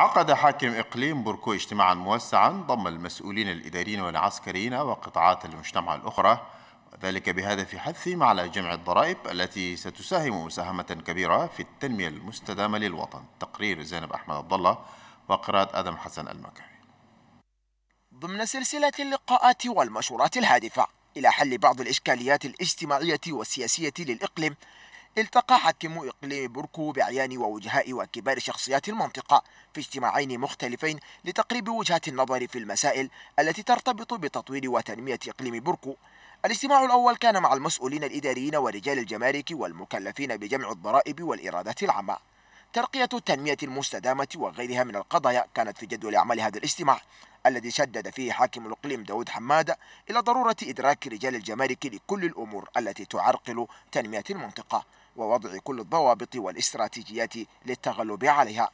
عقد حاكم إقليم بوركو اجتماعا موسعا ضم المسؤولين الإداريين والعسكريين وقطاعات المجتمع الأخرى وذلك بهدف حثهم على جمع الضرائب التي ستساهم مساهمة كبيرة في التنمية المستدامة للوطن تقرير زينب أحمد عبد الله وقراءة آدم حسن المكاوي ضمن سلسلة اللقاءات والمشورات الهادفة إلى حل بعض الإشكاليات الاجتماعية والسياسية للإقليم التقى حاكم إقليم بوركو بأعيان ووجهاء وكبار شخصيات المنطقة في اجتماعين مختلفين لتقريب وجهات النظر في المسائل التي ترتبط بتطوير وتنمية إقليم بوركو الاجتماع الأول كان مع المسؤولين الإداريين ورجال الجمارك والمكلفين بجمع الضرائب والإيرادات العامة ترقية التنمية المستدامة وغيرها من القضايا كانت في جدول أعمال هذا الاجتماع الذي شدد فيه حاكم الإقليم داود حمادة إلى ضرورة إدراك رجال الجمارك لكل الأمور التي تعرقل تنمية المنطقة ووضع كل الضوابط والاستراتيجيات للتغلب عليها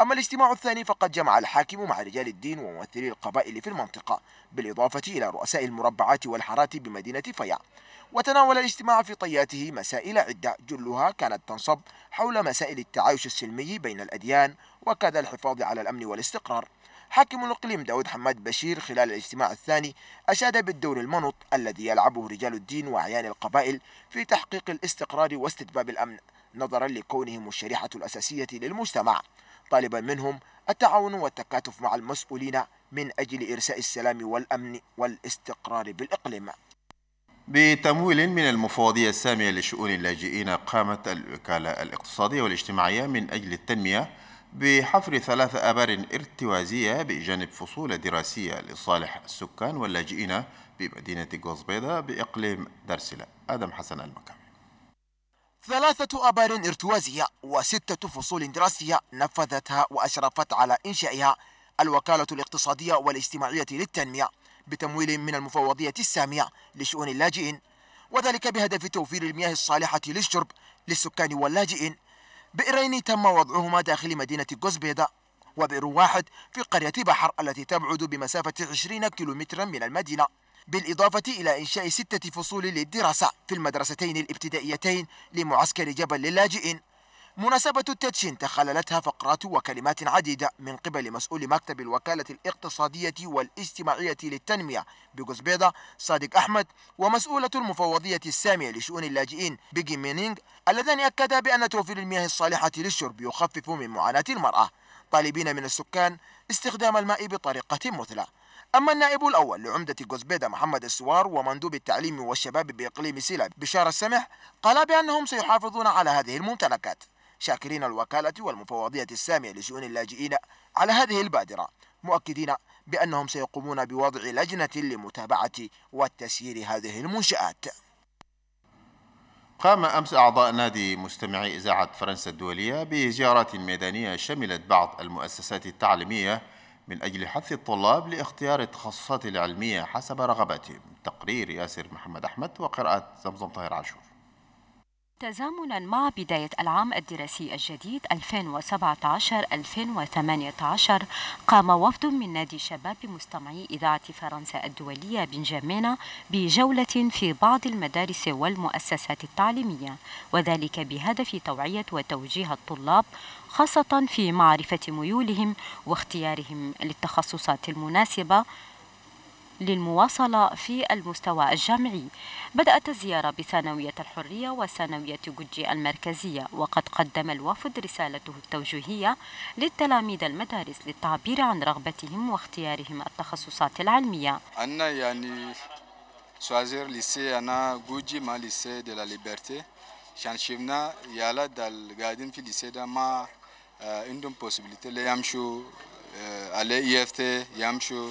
أما الاجتماع الثاني فقد جمع الحاكم مع رجال الدين وممثلي القبائل في المنطقة بالإضافة إلى رؤساء المربعات والحارات بمدينة فيا وتناول الاجتماع في طياته مسائل عدة جلها كانت تنصب حول مسائل التعايش السلمي بين الأديان وكذا الحفاظ على الأمن والاستقرار حاكم الإقليم داود حماد بشير خلال الاجتماع الثاني أشاد بالدور المنط الذي يلعبه رجال الدين وأعيان القبائل في تحقيق الاستقرار واستتباب الأمن نظرا لكونهم الشريحة الأساسية للمجتمع طالبا منهم التعاون والتكاتف مع المسؤولين من أجل إرساء السلام والأمن والاستقرار بالإقليم بتمويل من المفوضية السامية لشؤون اللاجئين قامت الوكالة الاقتصادية والاجتماعية من أجل التنمية بحفر ثلاث آبار ارتوازية بجانب فصول دراسية لصالح السكان واللاجئين بمدينة قوزبيدة بإقليم درسلة آدم حسن المكان ثلاثة آبار ارتوازية وستة فصول دراسية نفذتها وأشرفت على إنشائها الوكالة الاقتصادية والاجتماعية للتنمية بتمويل من المفوضية السامية لشؤون اللاجئين وذلك بهدف توفير المياه الصالحة للشرب للسكان واللاجئين بئرين تم وضعهما داخل مدينة قوس وبئر واحد في قرية بحر التي تبعد بمسافة 20 كيلومترا من المدينة بالإضافة إلى إنشاء ستة فصول للدراسة في المدرستين الابتدائيتين لمعسكر جبل للاجئين مناسبة التدشين تخللتها فقرات وكلمات عديدة من قبل مسؤول مكتب الوكالة الاقتصادية والاجتماعية للتنمية بجوز بيضة صادق أحمد ومسؤولة المفوضية السامية لشؤون اللاجئين بيجي مينينغ اللذان أكدا بأن توفير المياه الصالحة للشرب يخفف من معاناة المرأة طالبين من السكان استخدام الماء بطريقة مثلى أما النائب الأول لعمدة جوزبيدا محمد السوار ومندوب التعليم والشباب بإقليم سيلا بشار السمح قال بأنهم سيحافظون على هذه الممتلكات شاكرين الوكالة والمفوضية السامية لشؤون اللاجئين على هذه البادرة مؤكدين بأنهم سيقومون بوضع لجنة لمتابعة والتسيير هذه المنشآت قام أمس أعضاء نادي مستمعي إذاعة فرنسا الدولية بزيارات ميدانية شملت بعض المؤسسات التعليمية من أجل حث الطلاب لاختيار التخصصات العلمية حسب رغباتهم تقرير ياسر محمد أحمد وقراءة زمزم طاهر عاشور تزامنا مع بداية العام الدراسي الجديد 2017-2018 قام وفد من نادي شباب مستمعي إذاعة فرنسا الدولية بنجامينا بجولة في بعض المدارس والمؤسسات التعليمية وذلك بهدف توعية وتوجيه الطلاب خاصة في معرفة ميولهم واختيارهم للتخصصات المناسبة للمواصلة في المستوى الجامعي بدأت الزيارة بثانوية الحرية وثانوية جوجي المركزية وقد قدم الوفد رسالته التوجيهية للتلاميذ المدارس للتعبير عن رغبتهم واختيارهم التخصصات العلمية أنا يعني choisir lycée أنا جوجي ما lycée دي la liberté عشان شفنا يالات قاعدين في lycée ده ما آه، عندهم بوسيبلتي ليامشو آه، على EFT يامشو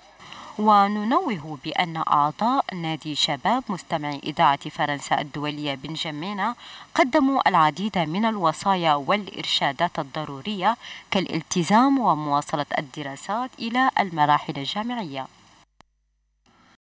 وننوه بأن أعضاء نادي شباب مستمعي إذاعة فرنسا الدولية بنجمينا قدموا العديد من الوصايا والإرشادات الضرورية كالالتزام ومواصلة الدراسات إلى المراحل الجامعية